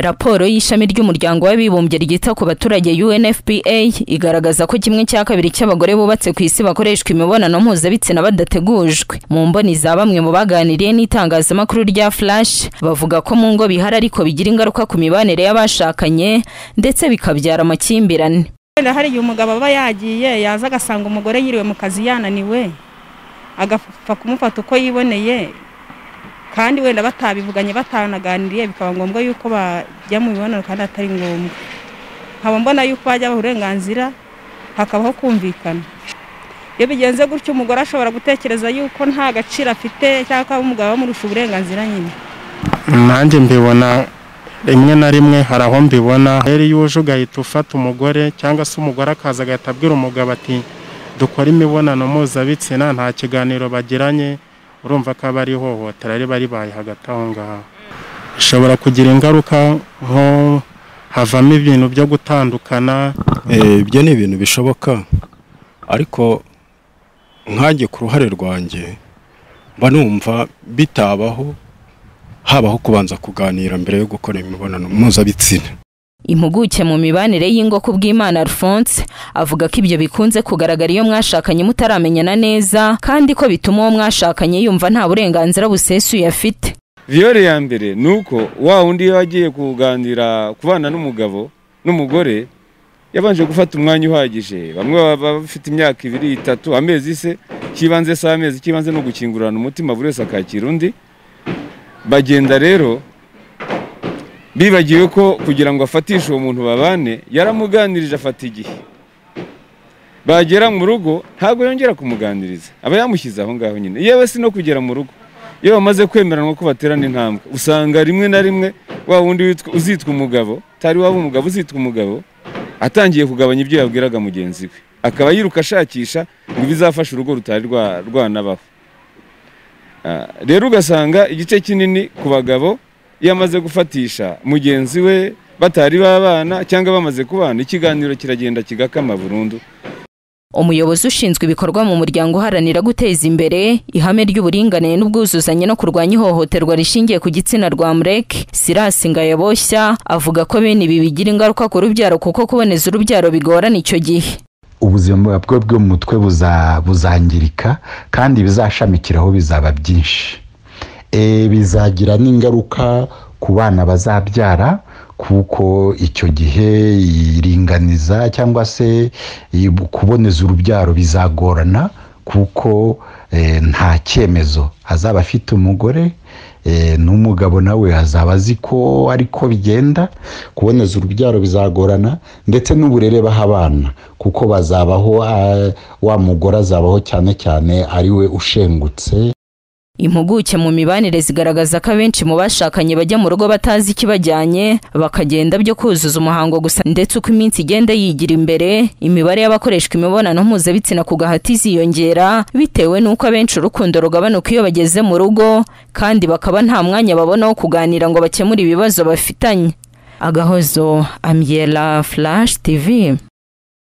raporo y'ishami ry'umuryango w'abibumbye ryita ku baturage UNFPA igaragaza ko kimwe cya kabiri cy'abagore bubatse ku isi bakoreshwa imibonano mpuzabitsina badategujwe mu mboni za bamwe mu baganiriye n'itangazamakuru rya Flash bavuga ko mu ngo bihari ariko bigira ingaruka ku mibanire y'abashakanye ndetse bikabyara amakimbirane hari igihe umugabo aba yagiye yaza agasanga umugore yiriwe mu kazi yananiwe agapfa kumufata uko yiboneye kandi wenda batabivuganye batanaganiriye bikaba ngombwa yuko bajya mu mibonano kandi atari ngombwa nkaba mbona yuko bajya uburenganzira hakabaho kumvikana iyo bigenze gutyo umugore ashobora gutekereza yuko nta gaciro afite cyangwa umugabo amurusha uburenganzira nyine nanjye mbibona rimwe na rimwe hari aho mbibona rero iyo uje ugahita ufata umugore cyangwa se umugore akaza agahita abwira umugabo ati dukora imibonano mpuzabitsina nta kiganiro bagiranye urumva ko aba ari ihohotera riba ribaye hagati aho ngaho ishobora kugira ingaruka nko havamo ibintu byo gutandukana eh, ibyo ni ibintu bishoboka ariko nkange ku ruhare rwanjye mba numva bitabaho habaho kubanza kuganira mbere yo gukora imibonano mpuzabitsina impuguke mu mibanire y'ingo ku bw'imana alphonse avuga ko ibyo bikunze kugaragara iyo mwashakanye mutaramenyana neza kandi ko bituma uwo mwashakanye yumva nta burenganzira busesuye afite viyore ya mbere ni uko wa wundi iyo agiye kuganira kubana n'umugabo n'umugore yabanje gufata umwanya uhagije bamwe baba bafite imyaka ibiri itatu amezi se cy'ibanze si amezi cy'ibanze no gukingurana umutima buri wese akakira undi bagenda rero bibagiwe ko kugira ngo afatishe uwo muntu babane yaramuganirije afata igihe bagera mu rugo ntabwo yongera kumuganiriza aba yamushyize aho ngaho nyine yewe si no kugera mu rugo iyo bamaze kwemeranwa ko baterana intambwe usanga rimwe na rimwe wa wundi uzitwa umugabo utari waba umugabo uzitwa umugabo atangiye kugabanya ibyo yabwiraga mugenzi we akaba yiruka ashakisha ngo ibizafashe urugo rutari rwanabaho ah, rero ugasanga igice kinini ku bagabo yamaze gufatisha mugenzi we batari babana cyangwa bamaze kubana ikiganiro kiragenda kigakama burundu umuyobozi ushinzwe ibikorwa mu muryango uharanira guteza imbere ihame ry'uburinganire n'ubwuzuzanye no kurwanya ihohoterwa rishingiye ku gitsina rwa mureke sirasi ngayaboshya avuga ko bene ibi bigira ingaruka ku rubyaro kuko kuboneza urubyaro bigorana icyo gihe ubuzima bwe bwo mu mutwe buzangirika kandi bizashamikiraho bizaba byinshi Eh, bizagira n'ingaruka ku bana bazabyara kuko icyo gihe iringaniza cyangwa se kuboneza urubyaro bizagorana kuko eh, nta cyemezo azaba afite umugore eh, n'umugabo nawe azaba azi ko ariko bigenda kuboneza urubyaro bizagorana ndetse n'uburere baha abana kuko bazabaho ah, wa mugore azabaho cyane cyane ari we ushengutse impuguke mu mibanire zigaragaza ko abenshi mu bashakanye bajya mu rugo batazi ikibajyanye bakagenda byo kuzuza umuhango gusa ndetse uko iminsi igenda yigira imbere imibare y'abakoreshwa imibonano mpuzabitsina ku gahati ziyongera bitewe n'uko abenshi urukundo rugabanuka iyo bageze mu rugo kandi bakaba nta mwanya babona wo kuganira ngo bakemure ibibazo bafitanye agahozo amyela flash tv